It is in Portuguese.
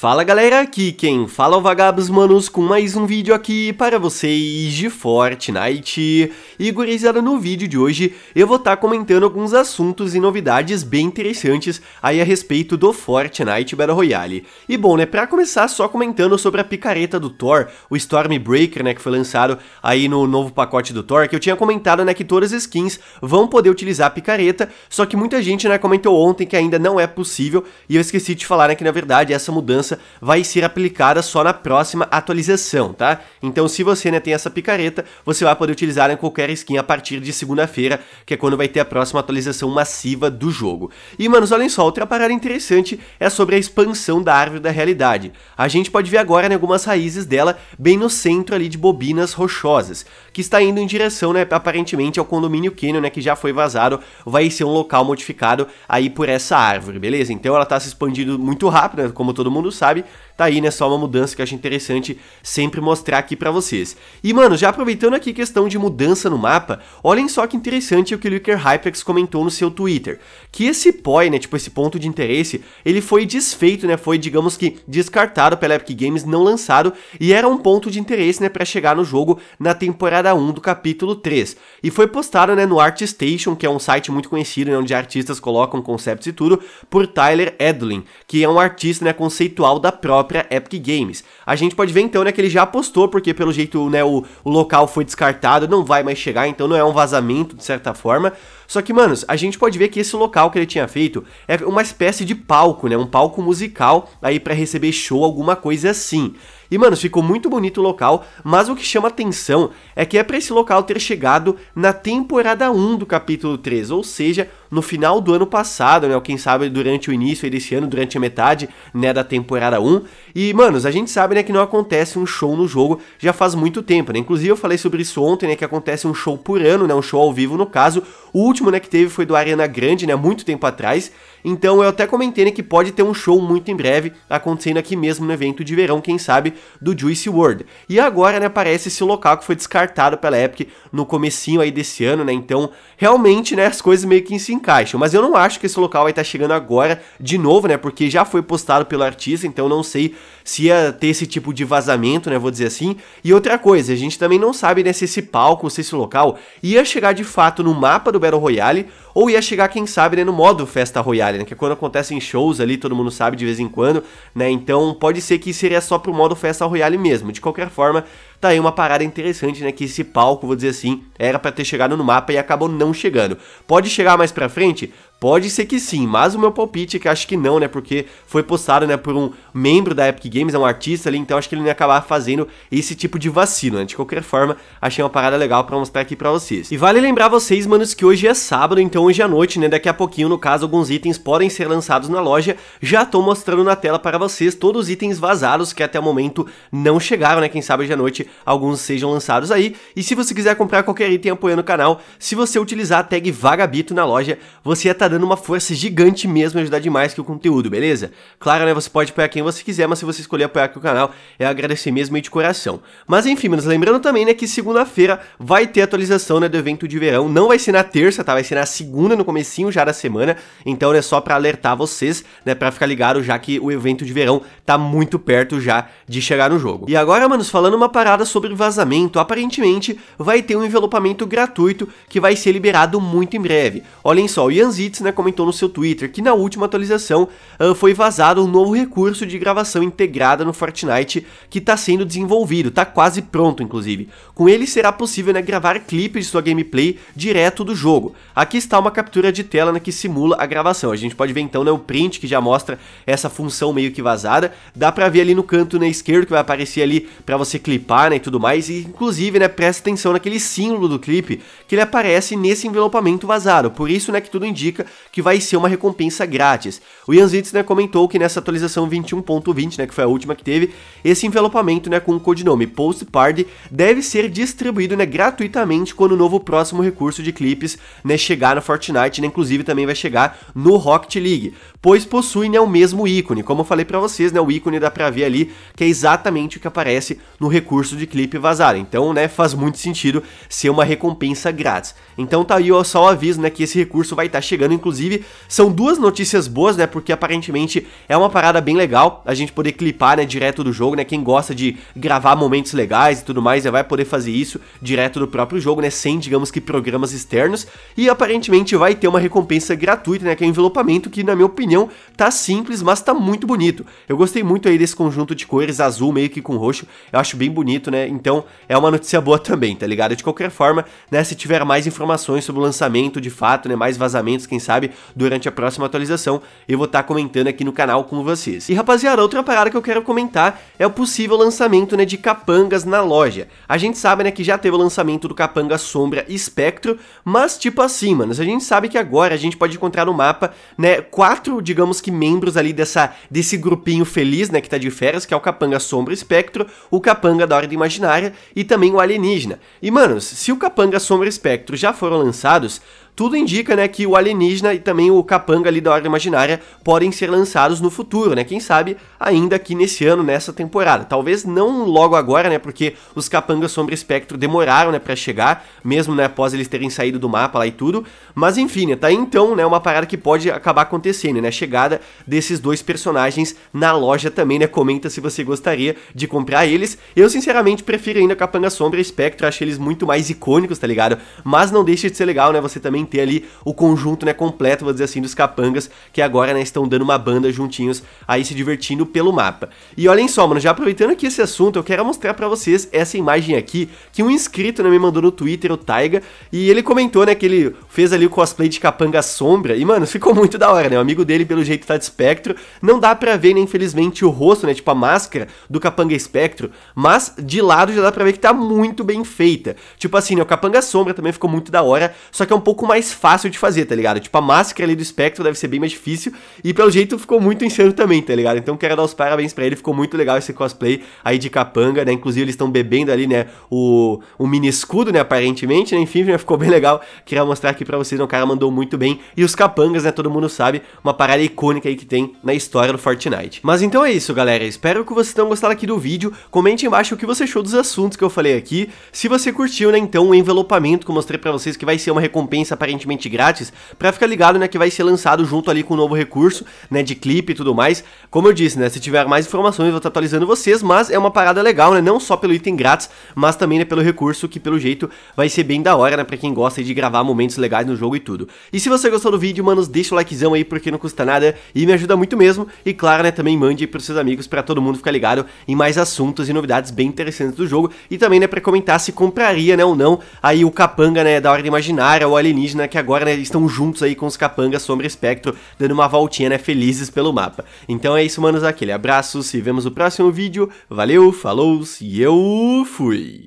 Fala galera, aqui quem fala é o Vagabos Manos com mais um vídeo aqui para vocês de Fortnite e gurizada, no vídeo de hoje eu vou estar tá comentando alguns assuntos e novidades bem interessantes aí a respeito do Fortnite Battle Royale. E bom, né, pra começar só comentando sobre a picareta do Thor, o Stormbreaker, né, que foi lançado aí no novo pacote do Thor, que eu tinha comentado, né, que todas as skins vão poder utilizar a picareta, só que muita gente, né, comentou ontem que ainda não é possível, e eu esqueci de falar, né, que na verdade essa mudança vai ser aplicada só na próxima atualização, tá? Então se você, né, tem essa picareta, você vai poder utilizar em né, qualquer era Skin a partir de segunda-feira, que é quando vai ter a próxima atualização massiva do jogo. E, manos, olhem só, outra parada interessante é sobre a expansão da árvore da realidade. A gente pode ver agora né, algumas raízes dela bem no centro ali de Bobinas Rochosas, que está indo em direção, né, aparentemente, ao condomínio Canyon, né, que já foi vazado, vai ser um local modificado aí por essa árvore, beleza? Então ela está se expandindo muito rápido, né, como todo mundo sabe, Tá aí, né? Só uma mudança que eu acho interessante sempre mostrar aqui para vocês. E, mano, já aproveitando aqui questão de mudança no mapa, olhem só que interessante o que o Licker Hypex comentou no seu Twitter. Que esse POI, né? Tipo, esse ponto de interesse, ele foi desfeito, né? Foi, digamos que, descartado pela Epic Games, não lançado, e era um ponto de interesse, né? Pra chegar no jogo na temporada 1 do capítulo 3. E foi postado, né? No ArtStation, que é um site muito conhecido, né? Onde artistas colocam conceitos e tudo, por Tyler Edlin, que é um artista, né? Conceitual da própria própria Epic Games. A gente pode ver então né, que ele já apostou, porque pelo jeito né, o, o local foi descartado, não vai mais chegar, então não é um vazamento de certa forma. Só que, manos, a gente pode ver que esse local que ele tinha feito é uma espécie de palco, né? Um palco musical aí para receber show, alguma coisa assim. E, mano, ficou muito bonito o local, mas o que chama atenção é que é para esse local ter chegado na temporada 1 do capítulo 3, ou seja, no final do ano passado, né? Ou quem sabe durante o início desse ano, durante a metade, né, da temporada 1. E, manos, a gente sabe, né, que não acontece um show no jogo já faz muito tempo, né? Inclusive eu falei sobre isso ontem, né, que acontece um show por ano, né, um show ao vivo no caso. O último, né, que teve foi do Arena Grande, né, muito tempo atrás. Então eu até comentei né, que pode ter um show muito em breve acontecendo aqui mesmo no evento de verão, quem sabe, do Juice World. E agora, né, parece esse local que foi descartado pela Epic no comecinho aí desse ano, né? Então, realmente, né, as coisas meio que se encaixam. Mas eu não acho que esse local vai estar tá chegando agora de novo, né? Porque já foi postado pelo artista, então não sei se ia ter esse tipo de vazamento, né, vou dizer assim. E outra coisa, a gente também não sabe né, se esse palco, se esse local ia chegar de fato no mapa do Battle Royale ou ia chegar, quem sabe, né, no modo Festa Royale, né, que é quando acontecem shows ali, todo mundo sabe de vez em quando, né, então pode ser que seria só pro modo Festa Royale mesmo. De qualquer forma, tá aí uma parada interessante, né, que esse palco, vou dizer assim, era para ter chegado no mapa e acabou não chegando. Pode chegar mais pra frente? Pode ser que sim, mas o meu palpite é que acho que não, né? Porque foi postado, né, por um membro da Epic Games, é um artista ali, então acho que ele não ia acabar fazendo esse tipo de vacilo, né? De qualquer forma, achei uma parada legal para mostrar aqui para vocês. E vale lembrar vocês, manos, que hoje é sábado, então hoje à noite, né, daqui a pouquinho, no caso, alguns itens podem ser lançados na loja. Já tô mostrando na tela para vocês todos os itens vazados que até o momento não chegaram, né? Quem sabe hoje à noite alguns sejam lançados aí. E se você quiser comprar qualquer item apoiando o canal, se você utilizar a tag Vagabito na loja, você ia tá dando uma força gigante mesmo e ajudar demais que o conteúdo, beleza? Claro, né, você pode apoiar quem você quiser, mas se você escolher apoiar aqui o canal, é agradecer mesmo e de coração. Mas enfim, mas lembrando também, né, que segunda-feira vai ter atualização, né, do evento de verão. Não vai ser na terça, tá? Vai ser na segunda, no comecinho já da semana. Então, é né, só para alertar vocês, né, para ficar ligado, já que o evento de verão tá muito perto já de chegar no jogo. E agora, manos, falando uma parada sobre vazamento, aparentemente vai ter um envelopamento gratuito que vai ser liberado muito em breve. Olhem só, o Yanzitz né, comentou no seu Twitter que na última atualização uh, foi vazado um novo recurso de gravação integrada no Fortnite que está sendo desenvolvido, está quase pronto inclusive. Com ele será possível né, gravar clipe de sua gameplay direto do jogo. Aqui está uma captura de tela né, que simula a gravação, a gente pode ver então né, o print que já mostra essa função meio que vazada, dá para ver ali no canto né, esquerdo que vai aparecer ali para você clipar né, e tudo mais, e inclusive né, presta atenção naquele símbolo do clipe que ele aparece nesse envelopamento vazado, por isso né, que tudo indica que vai ser uma recompensa grátis. O Ian Zitzner né, comentou que nessa atualização 21.20, né, que foi a última que teve, esse envelopamento né, com o codinome Post Party deve ser distribuído né, gratuitamente quando o novo próximo recurso de clipes né, chegar no Fortnite, né, inclusive também vai chegar no Rocket League, pois possui né, o mesmo ícone, como eu falei para vocês, né, o ícone dá para ver ali que é exatamente o que aparece no recurso de clipe vazado, então né, faz muito sentido ser uma recompensa grátis. Então tá aí ó, só o aviso né, que esse recurso vai estar tá chegando inclusive, são duas notícias boas, né? Porque aparentemente é uma parada bem legal a gente poder clipar, né, direto do jogo, né? Quem gosta de gravar momentos legais e tudo mais, já né, vai poder fazer isso direto do próprio jogo, né? Sem, digamos que, programas externos. E aparentemente vai ter uma recompensa gratuita, né? Que é o envelopamento que, na minha opinião, tá simples, mas tá muito bonito. Eu gostei muito aí desse conjunto de cores azul, meio que com roxo. Eu acho bem bonito, né? Então é uma notícia boa também, tá ligado? De qualquer forma, né? Se tiver mais informações sobre o lançamento de fato, né? Mais vazamentos, quem sabe sabe, durante a próxima atualização, eu vou estar tá comentando aqui no canal com vocês. E rapaziada, outra parada que eu quero comentar é o possível lançamento, né, de capangas na loja. A gente sabe, né, que já teve o lançamento do capanga Sombra e Espectro, mas tipo assim, mano, a gente sabe que agora a gente pode encontrar no mapa, né, quatro, digamos que membros ali dessa, desse grupinho feliz, né, que tá de férias, que é o capanga Sombra e Espectro, o capanga da Ordem Imaginária e também o Alienígena. E, manos, se o capanga Sombra e Espectro já foram lançados, tudo indica, né, que o alienígena e também o capanga ali da Hora Imaginária podem ser lançados no futuro, né? Quem sabe ainda aqui nesse ano, nessa temporada. Talvez não logo agora, né, porque os capangas Sombra Espectro demoraram, né, para chegar, mesmo, né, após eles terem saído do mapa lá e tudo. Mas enfim, né, tá aí então, né, uma parada que pode acabar acontecendo, né? A chegada desses dois personagens na loja também, né? Comenta se você gostaria de comprar eles. Eu sinceramente prefiro ainda Capanga Sombra e Espectro, acho eles muito mais icônicos, tá ligado? Mas não deixa de ser legal, né, você também ter ali o conjunto, né, completo, vou dizer assim, dos capangas, que agora, né, estão dando uma banda juntinhos aí se divertindo pelo mapa. E olhem só, mano, já aproveitando aqui esse assunto, eu quero mostrar para vocês essa imagem aqui, que um inscrito, né, me mandou no Twitter, o Taiga, e ele comentou, né, que ele fez ali o cosplay de Capanga Sombra e, mano, ficou muito da hora, né? O amigo dele, pelo jeito, tá de espectro. Não dá pra ver, né, infelizmente, o rosto, né? Tipo, a máscara do Capanga Espectro, mas de lado já dá pra ver que tá muito bem feita. Tipo assim, né? O Capanga Sombra também ficou muito da hora, só que é um pouco mais fácil de fazer, tá ligado? Tipo, a máscara ali do espectro deve ser bem mais difícil e, pelo jeito, ficou muito insano também, tá ligado? Então quero dar os parabéns pra ele, ficou muito legal esse cosplay aí de Capanga, né? Inclusive, eles estão bebendo ali, né? O, o mini escudo, né? Aparentemente, né? Enfim, né? ficou bem legal. Queria mostrar aqui para vocês, né? O cara mandou muito bem. E os capangas, né? Todo mundo sabe, uma parada icônica aí que tem na história do Fortnite. Mas então é isso, galera. Espero que vocês tenham gostado aqui do vídeo. Comente embaixo o que você achou dos assuntos que eu falei aqui. Se você curtiu, né? Então, o envelopamento que eu mostrei para vocês, que vai ser uma recompensa aparentemente grátis, para ficar ligado, né? Que vai ser lançado junto ali com o um novo recurso, né? De clipe e tudo mais. Como eu disse, né? Se tiver mais informações, eu vou estar atualizando vocês. Mas é uma parada legal, né? Não só pelo item grátis, mas também, né? Pelo recurso que, pelo jeito, vai ser bem da hora, né? Pra quem gosta de gravar momentos legais legais no jogo e tudo. E se você gostou do vídeo, manos, deixa o likezão aí porque não custa nada e me ajuda muito mesmo. E claro, né, também mande aí pros seus amigos para todo mundo ficar ligado em mais assuntos e novidades bem interessantes do jogo. E também, né, pra comentar se compraria, né, ou não, aí o Capanga, né, da Ordem Imaginária, o Alienígena, que agora, né, estão juntos aí com os Capangas Sombra e Espectro, dando uma voltinha, né, felizes pelo mapa. Então é isso, manos, aquele abraço, se vemos no próximo vídeo, valeu, falou e eu fui!